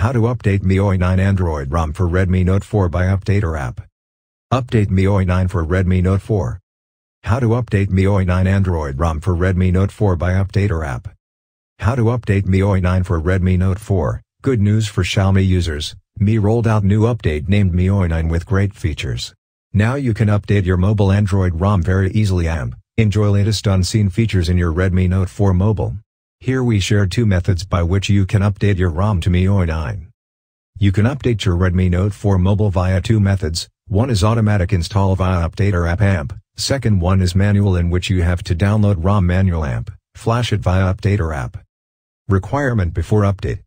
How to update MIUI 9 Android ROM for Redmi Note 4 by Updater app. Update MIUI 9 for Redmi Note 4. How to update MIUI 9 Android ROM for Redmi Note 4 by Updater app. How to update MIUI 9 for Redmi Note 4. Good news for Xiaomi users, Mi rolled out new update named MIUI 9 with great features. Now you can update your mobile Android ROM very easily and enjoy latest unseen features in your Redmi Note 4 mobile. Here we share two methods by which you can update your ROM to MIUI 9. You can update your Redmi Note 4 mobile via two methods, one is automatic install via Updater app amp, second one is manual in which you have to download ROM manual amp, flash it via Updater app. Requirement before update.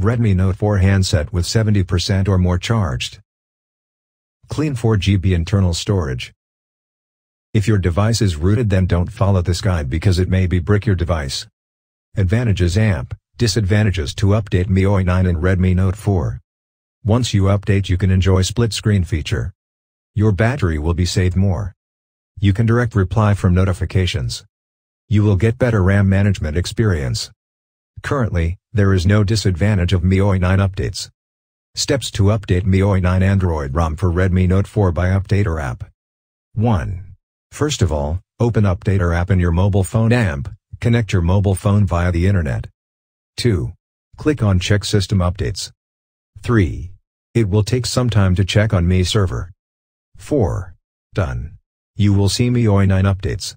Redmi Note 4 handset with 70% or more charged. Clean 4GB internal storage. If your device is rooted then don't follow this guide because it may be brick your device. Advantages AMP, Disadvantages to update MIUI 9 and Redmi Note 4. Once you update you can enjoy split screen feature. Your battery will be saved more. You can direct reply from notifications. You will get better RAM management experience. Currently, there is no disadvantage of MIUI 9 updates. Steps to update MIUI 9 Android ROM for Redmi Note 4 by Updater app. 1. First of all, open updater app in your mobile phone amp. connect your mobile phone via the internet. 2. Click on Check System Updates. 3. It will take some time to check on me server. 4. Done. You will see MIUI 9 updates.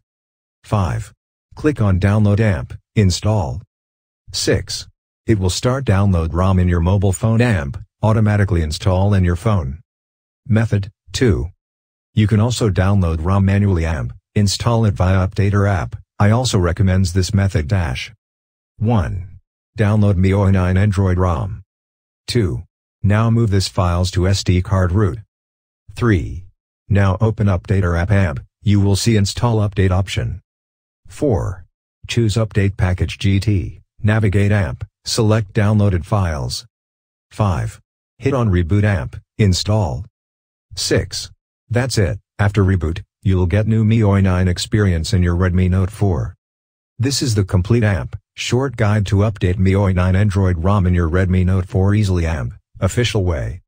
5. Click on Download amp install. 6. It will start download ROM in your mobile phone amp. automatically install in your phone. Method, 2. You can also download ROM manually AMP, install it via Updater app. I also recommends this method dash. 1. Download MIUI 9 Android ROM. 2. Now move this files to SD card root. 3. Now open Updater app AMP, you will see install update option. 4. Choose Update Package GT, navigate AMP, select downloaded files. 5. Hit on Reboot AMP, install. 6. That's it, after reboot, you'll get new MIUI 9 experience in your Redmi Note 4. This is the complete app, short guide to update MIUI 9 Android ROM in your Redmi Note 4 Easily Amp, official way.